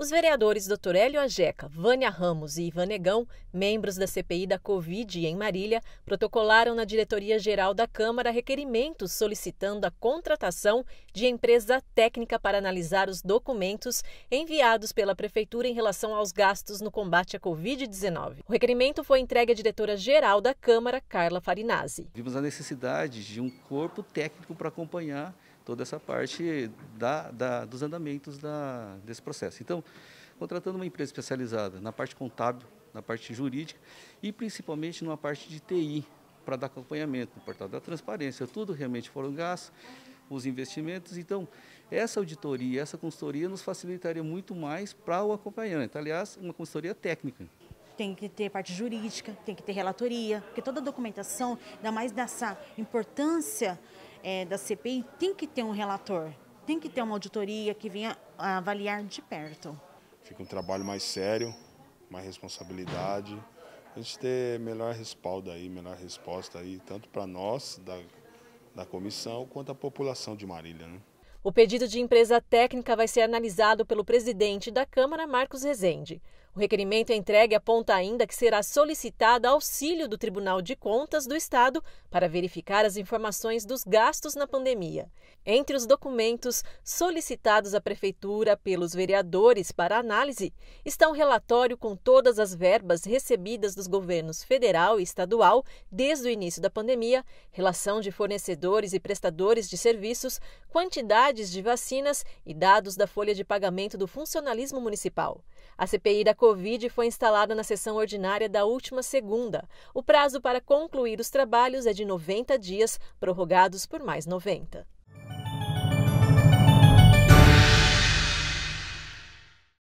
Os vereadores Dr. Hélio Ajeca, Vânia Ramos e Ivan Negão, membros da CPI da Covid em Marília, protocolaram na Diretoria-Geral da Câmara requerimentos solicitando a contratação de empresa técnica para analisar os documentos enviados pela Prefeitura em relação aos gastos no combate à Covid-19. O requerimento foi entregue à diretora-geral da Câmara, Carla Farinazzi. Vimos a necessidade de um corpo técnico para acompanhar toda essa parte da, da, dos andamentos da, desse processo. Então, contratando uma empresa especializada na parte contábil, na parte jurídica e principalmente numa parte de TI, para dar acompanhamento, no portal da transparência, tudo realmente foram gastos, os investimentos. Então, essa auditoria, essa consultoria nos facilitaria muito mais para o acompanhamento. Aliás, uma consultoria técnica, tem que ter parte jurídica, tem que ter relatoria, porque toda a documentação, ainda mais dessa importância é, da CPI tem que ter um relator, tem que ter uma auditoria que venha avaliar de perto. Fica um trabalho mais sério, mais responsabilidade, a gente ter melhor respaldo aí, melhor resposta aí, tanto para nós da, da comissão quanto a população de Marília. Né? O pedido de empresa técnica vai ser analisado pelo presidente da Câmara, Marcos Rezende. O requerimento é entregue aponta ainda que será solicitado auxílio do Tribunal de Contas do Estado para verificar as informações dos gastos na pandemia. Entre os documentos solicitados à Prefeitura pelos vereadores para análise está um relatório com todas as verbas recebidas dos governos federal e estadual desde o início da pandemia, relação de fornecedores e prestadores de serviços, quantidades de vacinas e dados da folha de pagamento do funcionalismo municipal. A CPI da Covid foi instalado na sessão ordinária da última segunda. O prazo para concluir os trabalhos é de 90 dias, prorrogados por mais 90.